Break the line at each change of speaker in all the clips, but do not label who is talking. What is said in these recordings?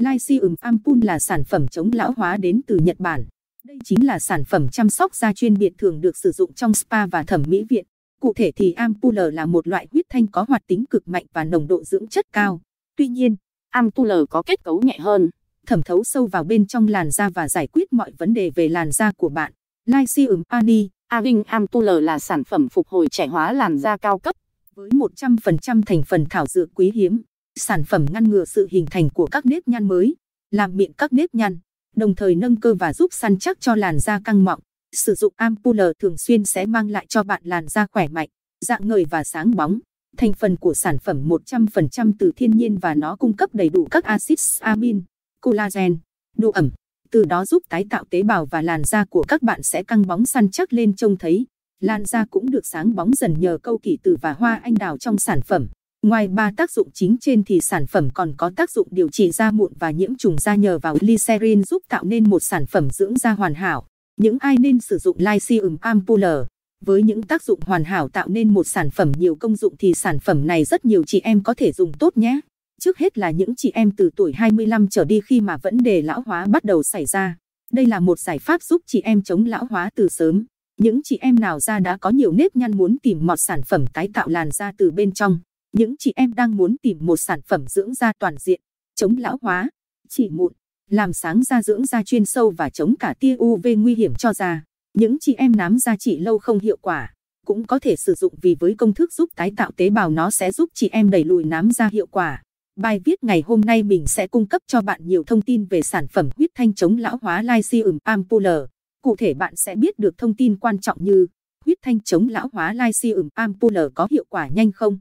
Lycium ampul là sản phẩm chống lão hóa đến từ Nhật Bản. Đây chính là sản phẩm chăm sóc da chuyên biệt thường được sử dụng trong spa và thẩm mỹ viện. Cụ thể thì ampul là một loại huyết thanh có hoạt tính cực mạnh và nồng độ dưỡng chất cao. Tuy nhiên, ampul có kết cấu nhẹ hơn, thẩm thấu sâu vào bên trong làn da và giải quyết mọi vấn đề về làn da của bạn. Lycium Ani, Aving Ampul là sản phẩm phục hồi trẻ hóa làn da cao cấp với 100% thành phần thảo dược quý hiếm sản phẩm ngăn ngừa sự hình thành của các nếp nhăn mới, làm miệng các nếp nhăn, đồng thời nâng cơ và giúp săn chắc cho làn da căng mọng. Sử dụng ampuller thường xuyên sẽ mang lại cho bạn làn da khỏe mạnh, dạng ngời và sáng bóng. Thành phần của sản phẩm 100% từ thiên nhiên và nó cung cấp đầy đủ các axit amin, collagen, độ ẩm, từ đó giúp tái tạo tế bào và làn da của các bạn sẽ căng bóng săn chắc lên trông thấy. Làn da cũng được sáng bóng dần nhờ câu kỷ từ và hoa anh đào trong sản phẩm. Ngoài ba tác dụng chính trên thì sản phẩm còn có tác dụng điều trị da mụn và nhiễm trùng da nhờ vào glycerin giúp tạo nên một sản phẩm dưỡng da hoàn hảo. Những ai nên sử dụng Lycium Ampuller? Với những tác dụng hoàn hảo tạo nên một sản phẩm nhiều công dụng thì sản phẩm này rất nhiều chị em có thể dùng tốt nhé. Trước hết là những chị em từ tuổi 25 trở đi khi mà vấn đề lão hóa bắt đầu xảy ra. Đây là một giải pháp giúp chị em chống lão hóa từ sớm. Những chị em nào da đã có nhiều nếp nhăn muốn tìm một sản phẩm tái tạo làn da từ bên trong. Những chị em đang muốn tìm một sản phẩm dưỡng da toàn diện, chống lão hóa, chỉ mụn, làm sáng da dưỡng da chuyên sâu và chống cả tia UV nguy hiểm cho da. Những chị em nám da trị lâu không hiệu quả, cũng có thể sử dụng vì với công thức giúp tái tạo tế bào nó sẽ giúp chị em đẩy lùi nám da hiệu quả. Bài viết ngày hôm nay mình sẽ cung cấp cho bạn nhiều thông tin về sản phẩm huyết thanh chống lão hóa Lycium Ampulla. Cụ thể bạn sẽ biết được thông tin quan trọng như huyết thanh chống lão hóa Lycium Ampulla có hiệu quả nhanh không?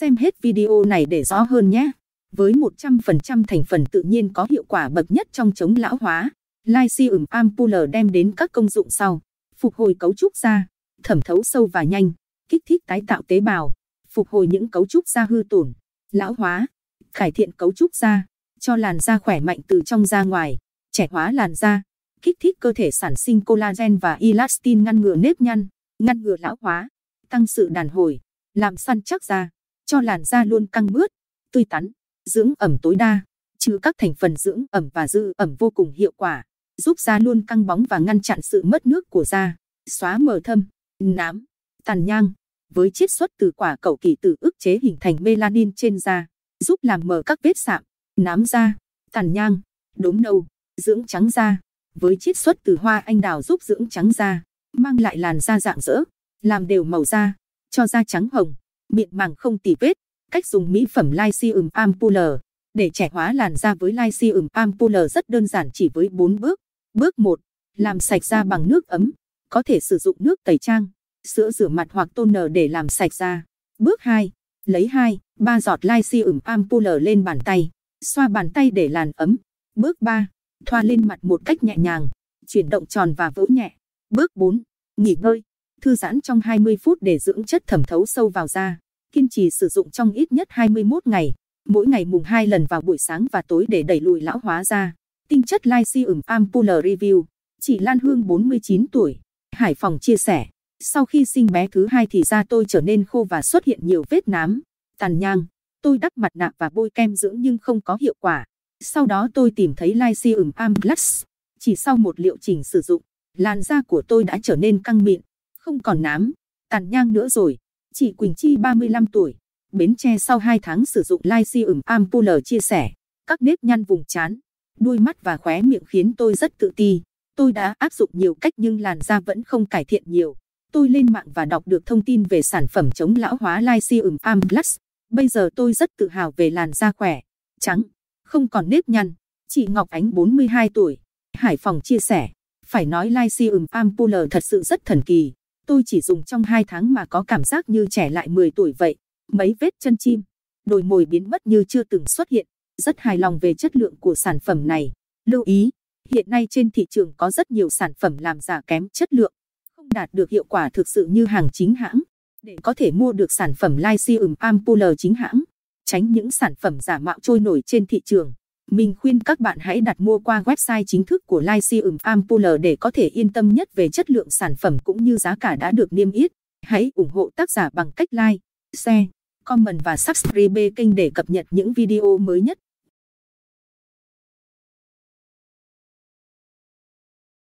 Xem hết video này để rõ hơn nhé. Với 100% thành phần tự nhiên có hiệu quả bậc nhất trong chống lão hóa, Lycium ampulla đem đến các công dụng sau. Phục hồi cấu trúc da, thẩm thấu sâu và nhanh, kích thích tái tạo tế bào, phục hồi những cấu trúc da hư tổn, lão hóa, cải thiện cấu trúc da, cho làn da khỏe mạnh từ trong ra ngoài, trẻ hóa làn da, kích thích cơ thể sản sinh collagen và elastin ngăn ngừa nếp nhăn, ngăn ngừa lão hóa, tăng sự đàn hồi, làm săn chắc da cho làn da luôn căng mướt, tươi tắn, dưỡng ẩm tối đa, chứa các thành phần dưỡng ẩm và dư ẩm vô cùng hiệu quả, giúp da luôn căng bóng và ngăn chặn sự mất nước của da, xóa mờ thâm, nám, tàn nhang. Với chiết xuất từ quả cầu kỳ tử ức chế hình thành melanin trên da, giúp làm mờ các vết sạm, nám da, tàn nhang, đốm nâu, dưỡng trắng da. Với chiết xuất từ hoa anh đào giúp dưỡng trắng da, mang lại làn da rạng rỡ, làm đều màu da, cho da trắng hồng miệng màng không tỉ vết. Cách dùng mỹ phẩm Lycium Ampuller để trẻ hóa làn da với Lycium Ampuller rất đơn giản chỉ với 4 bước. Bước 1. Làm sạch da bằng nước ấm. Có thể sử dụng nước tẩy trang, sữa rửa mặt hoặc toner để làm sạch da. Bước 2. Lấy 2, 3 giọt Lycium Ampuller lên bàn tay. Xoa bàn tay để làn ấm. Bước 3. Thoa lên mặt một cách nhẹ nhàng. Chuyển động tròn và vỗ nhẹ. Bước 4. Nghỉ ngơi. Thư giãn trong 20 phút để dưỡng chất thẩm thấu sâu vào da kiên trì sử dụng trong ít nhất 21 ngày, mỗi ngày mùng 2 lần vào buổi sáng và tối để đẩy lùi lão hóa da. Tinh chất Lycium Ampulla Review, chị Lan Hương 49 tuổi, Hải Phòng chia sẻ, sau khi sinh bé thứ hai thì da tôi trở nên khô và xuất hiện nhiều vết nám, tàn nhang. Tôi đắp mặt nạ và bôi kem dưỡng nhưng không có hiệu quả. Sau đó tôi tìm thấy Lycium Amplus. Chỉ sau một liệu trình sử dụng, làn da của tôi đã trở nên căng mịn, không còn nám, tàn nhang nữa rồi. Chị Quỳnh Chi 35 tuổi, Bến Tre sau 2 tháng sử dụng Lycium Ampuller chia sẻ, các nếp nhăn vùng trán, đuôi mắt và khóe miệng khiến tôi rất tự ti. Tôi đã áp dụng nhiều cách nhưng làn da vẫn không cải thiện nhiều. Tôi lên mạng và đọc được thông tin về sản phẩm chống lão hóa Lycium Plus. Bây giờ tôi rất tự hào về làn da khỏe, trắng, không còn nếp nhăn. Chị Ngọc Ánh 42 tuổi, Hải Phòng chia sẻ, phải nói Lycium Ampuller thật sự rất thần kỳ. Tôi chỉ dùng trong hai tháng mà có cảm giác như trẻ lại 10 tuổi vậy. Mấy vết chân chim, đồi mồi biến mất như chưa từng xuất hiện. Rất hài lòng về chất lượng của sản phẩm này. Lưu ý, hiện nay trên thị trường có rất nhiều sản phẩm làm giả kém chất lượng, không đạt được hiệu quả thực sự như hàng chính hãng. Để có thể mua được sản phẩm Lycium Ampuller chính hãng, tránh những sản phẩm giả mạo trôi nổi trên thị trường. Mình khuyên các bạn hãy đặt mua qua website chính thức của Lyceum Ampoule để có thể yên tâm nhất về chất lượng sản phẩm cũng như giá cả đã được niêm yết. Hãy ủng hộ tác giả bằng cách like, share, comment và subscribe kênh để cập nhật những video mới nhất.